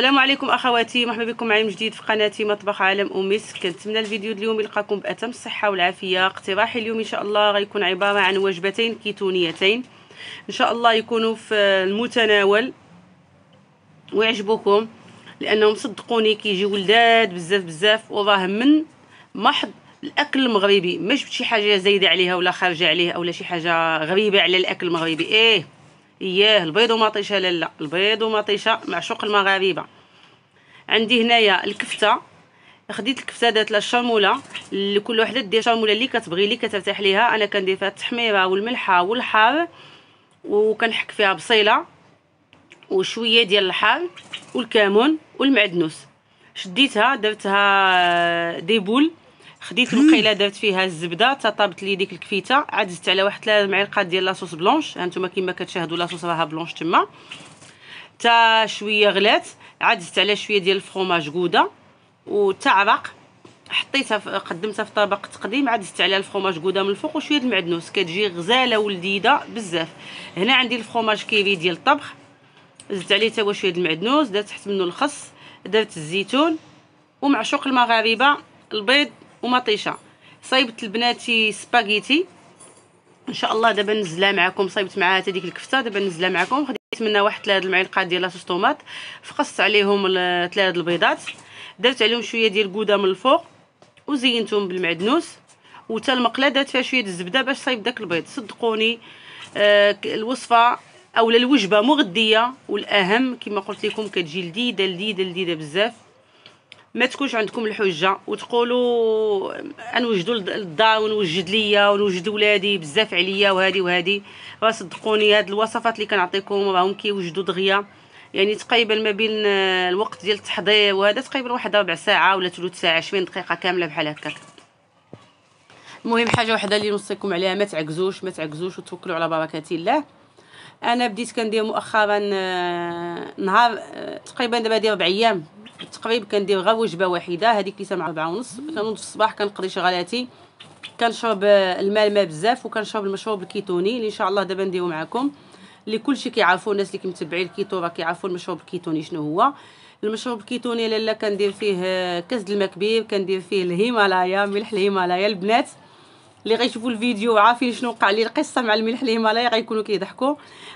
السلام عليكم اخواتي مرحبا بكم معايا من جديد في قناتي مطبخ عالم ومصر كنتمنى الفيديو اليوم يلقاكم باتم الصحه والعافيه اقتراحي اليوم ان شاء الله غيكون عباره عن وجبتين كيتونيتين ان شاء الله يكونوا في المتناول ويعجبوكم لانهم صدقوني كيجيو لذاذ بزاف بزاف وراه من محض الاكل المغربي ما بشي شي حاجه زايده عليها ولا خارجه عليه ولا شي حاجه غريبه على الاكل المغربي ايه اياه البيض ومطيشه لالا البيض ومطيشه معشوق المغاربه عندي هنايا الكفته خديت الكفته دات لا الشاموله لكل وحده دير الشاموله اللي كتبغي اللي كترتاح ليها انا كندير فيها التحميره والملحه والحار وكنحك فيها بصيله وشويه ديال الحار والكمون والمعدنوس شديتها درتها آه، ديبول خديت الوقيله درت فيها الزبده تطابت لي ديك الكفيته عاد زدت على واحد ثلاث معلقات ديال لاصوص بلونش هانتوما كما كتشاهدوا لاصوص راها بلونش تما تا شويه غلات عاد زدت على شويه ديال الفرماج كوده وتعرق حطيتها قدمتها في طبق تقديم عاد زدت عليها الفرماج كوده من الفوق وشويه المعدنوس كتجي غزاله ولذيذه بزاف هنا عندي الفرماج كيفي ديال الطبخ زدت عليه تا هو شويه المعدنوس درت تحت منه الخس درت الزيتون ومعشوق المغاربه البيض ومطيشه صايبت لبناتي سباغيتي ان شاء الله دابا نزلها معكم صايبت معها ديك الكفته دابا نزلها معكم خديت منها واحد ثلاثه المعلقات ديال لاصوص طوماط فقصت عليهم ثلاثه البيضات درت عليهم شويه ديال الكوده من الفوق وزينتهم بالمعدنوس وتا المقله درت فيها شويه الزبده باش صايب داك البيض صدقوني آه الوصفه اولا الوجبه مغذيه والاهم كما قلت لكم كتجي لذيذه لذيذه لذيذه بزاف ما تكونش عندكم الحجه وتقولوا انوجدوا للدار ونوجد ليا ونوجد ولادي بزاف عليا وهذه وهذه راه صدقوني هاد الوصفات اللي كنعطيكم راهم كيوجدوا دغيا يعني تقريبا ما بين آه، الوقت ديال التحضير وهذا تقريبا واحد ربع ساعه ولا ثلث ساعه 20 دقيقه كامله بحال هكا المهم حاجه واحده اللي نوصيكم عليها ما تعكزوش ما تعكزوش وتوكلوا على بركه الله انا بديت كندير مؤخرا آه، نهار آه، تقريبا دابا داير ربع ايام تقريبا كندير غير وجبه واحده هذيك اللي سامعه 4 ونص كنوض في الصباح كنقضي شغلاتي كنشرب الماء الماء بزاف وكنشرب المشروب الكيتوني اللي ان شاء الله دابا نديرو معكم اللي كلشي كيعرفوا الناس اللي متبعين الكيتو راه كيعرفوا المشروب الكيتوني شنو هو المشروب الكيتوني لالا كندير فيه كاس الماء كبير كندير فيه الهيمالايا ملح الهيمالايا البنات اللي غيشوفوا الفيديو عارفين شنو وقع لي القصه مع الملح الهيمالايا غيكونوا كيضحكوا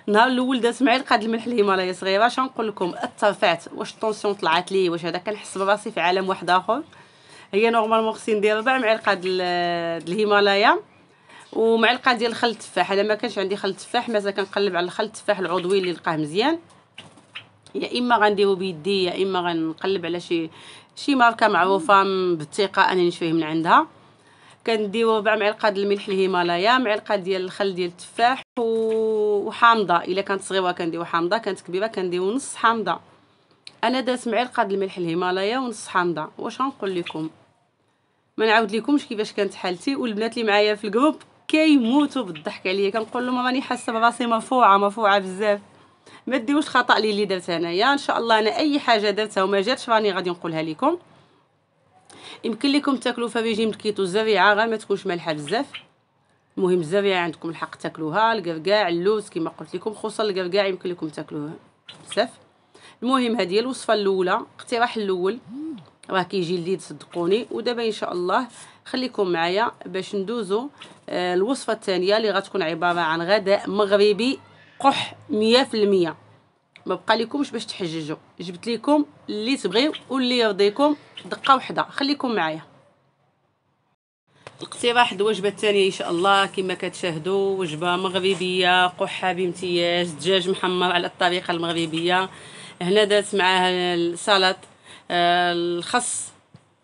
النهار الاول دات معايا لقاد الملح الهيمالايا صغيره اش نقول لكم ارتفعت واش الطونسيون طلعت لي واش هذا كنحس براسي في عالم واحد اخر هي نورمالمون خصني ندير ربع معلقه الهيمالايا ومعلقه ديال الخل التفاح الا ما كانش عندي خل التفاح مازال كنقلب على الخل التفاح العضوي اللي لقاه مزيان يا اما غنديرو بيدي يا اما غنقلب على شي شي ماركه معروفه بالثقه انني نشريه من عندها كنديو ربع معلقه ديال الملح الهيمالايا معلقه ديال الخل ديال التفاح وحامضه الا كانت صغيره كنديو حامضه كانت كبيره كنديو نص حامضه انا درت معلقه ديال الملح الهيمالايا ونص حامضه واش غنقول لكم ما نعاود لكمش كيفاش كانت حالتي والبنات اللي معايا في الجروب كيموتوا بالضحك عليا كنقول لهم راني حاسه براسي مرفوعه مرفوعه بزاف ما ديروش الخطا لي اللي درت انايا ان شاء الله انا اي حاجه درتها وما جاتش راني غادي نقولها لكم يمكن لكم تاكلوا فبيجي مكيتو الزريعه غير ما تكونش مالحه بزاف المهم الزريعه عندكم الحق تاكلوها القرقاع اللوز كما قلت لكم خصوصا القرقاع يمكن لكم تاكلوه بزاف المهم هذه هي الوصفه الاولى الاقتراح الاول راه كيجي لذيذ صدقوني ودابا ان شاء الله خليكم معايا باش ندوزو آه، الوصفه الثانيه اللي غتكون عباره عن غداء مغربي قح 100% ما بقى لكمش باش تحججوا جبت لكم اللي تبغيو واللي يرضيكم دقه واحده خليكم معايا الاقتراح الوجبه الثانيه ان شاء الله كما كتشاهدوا وجبه مغربيه قحه بامتياز دجاج محمر على الطريقه المغربيه هنا درت معاها السلطه آه، الخس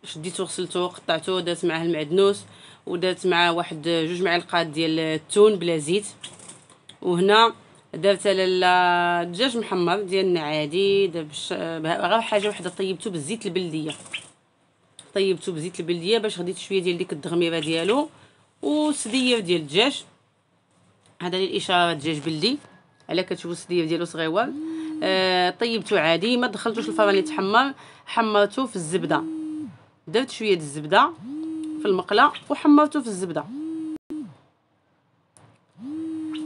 شديته غسلتو قطعتو درت معاه المعدنوس ودرت معاه واحد جوج معالق ديال التون بلا زيت وهنا درت على الدجاج محمر ديالنا عادي غير حاجه وحده طيبته بالزيت البلديه طيبته بزيت البلديه باش غديت شويه ديال ديك الدغميره ديالو وسدير ديال الدجاج هذا لي دجاج بلدي على كتشوفوا السدير ديالو صغيور آه طيبته عادي ما دخلتوش الفرن يتحمر حمرته في الزبده درت شويه الزبده في المقله وحمرته في الزبده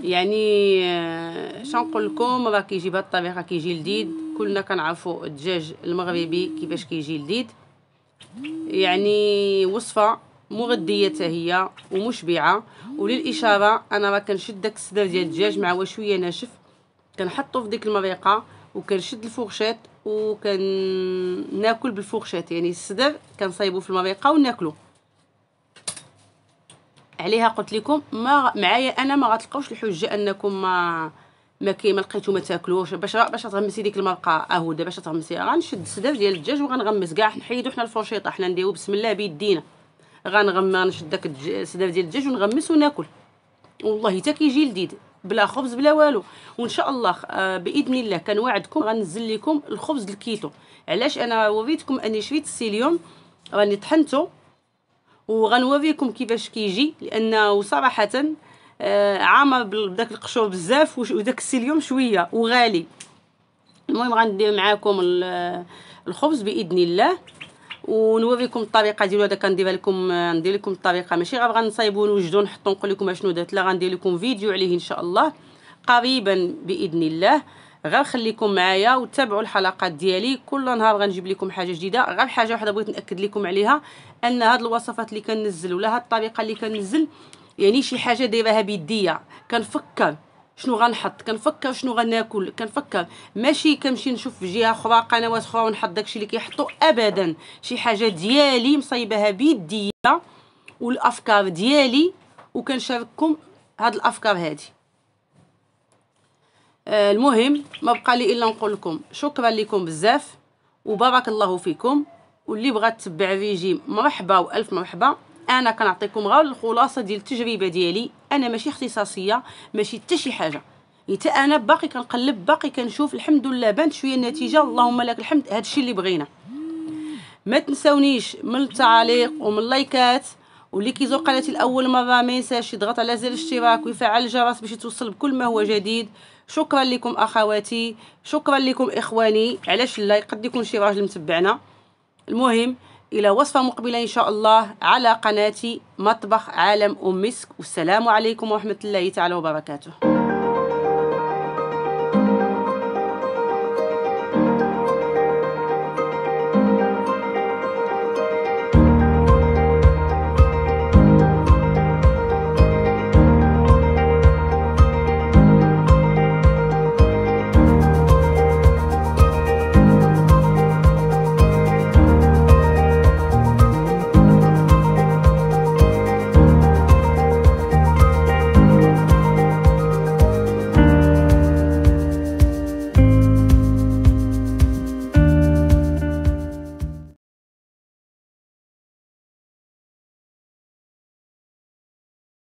يعني آه، شنقول لكم راه كيجي بهاد الطريقه كيجي لذيذ كلنا كنعرفوا الدجاج المغربي كيفاش كيجي لذيذ يعني وصفه مغذيه هي ومشبعه وللاشاره انا راه كنشد داك الصدر ديال الدجاج مع شويه ناشف كنحطو في ديك المريقه وكنشد الفورشيط وكناكل بالفورشيط يعني الصدر كنصايبو في المريقه وناكلو عليها قلت لكم ما معايا انا ما غتلقاوش الحجه انكم ما ما كي ما لقيتو ما تاكلوش باش باش تغمسي ديك المرقه دابا باش تغمسي غنشد السداف ديال الدجاج وغنغمس كاع نحيدو حنا الفرشيطه حنا نديرو بسم الله بيدينا غنغمس نشد داك السداف ديال الدجاج ونغمس وناكل والله حتى كيجي لذيذ بلا خبز بلا والو وان شاء الله آه، باذن الله كنوعدكم غنزل لكم الخبز الكيتو علاش انا وريتكم اني شريت السيليوم راني طحنته وغنوريكم كيفاش كيجي لانه صراحه آه، عامر بداك القشور بزاف وداك السيليوم شويه وغالي المهم غندير معاكم الخبز باذن الله ونوريكم الطريقه ديالو هذا كندير لكم ندير لكم الطريقه ماشي غير غنصايبو نوجدو نحطو نقول لكم اشنو درت لا غندير لكم فيديو عليه ان شاء الله قريبا باذن الله غير خليكم معايا وتابعوا الحلقات ديالي كل نهار غنجيب لكم حاجه جديده غير حاجه واحده بغيت ناكد لكم عليها ان هاد الوصفات اللي كنزل ولا هاد الطريقه اللي كنزل يعني شي حاجه دايرها بيديا كنفكر شنو غنحط كنفكر شنو غناكل كنفكر ماشي كنمشي نشوف في جهه اخرى قنوات اخرى ونحط داكشي اللي كيحطوا ابدا شي حاجه ديالي مصايباها بيديا والافكار ديالي وكنشارككم هاد الافكار هادي آه المهم ما بقى لي الا نقول لكم شكرا لكم بزاف وبارك الله فيكم واللي بغى تتبع فيجي مرحبا والف مرحبا انا كنعطيكم غير الخلاصه ديال التجربه ديالي انا ماشي اختصاصيه ماشي حتى شي حاجه حتى انا باقي كنقلب باقي كنشوف الحمد لله بانت شويه النتيجه اللهم لك الحمد هادشي اللي بغينا ما تنسونيش من التعاليق ومن اللايكات واللي كيزور قناتي الاول مره ما ينساش يضغط على زر الاشتراك ويفعل الجرس باش يتوصل بكل ما هو جديد شكرا لكم اخواتي شكرا لكم اخواني علاش لا قد يكون شي راجل متبعنا المهم الى وصفه مقبله ان شاء الله على قناتي مطبخ عالم ام مسك والسلام عليكم ورحمه الله تعالى وبركاته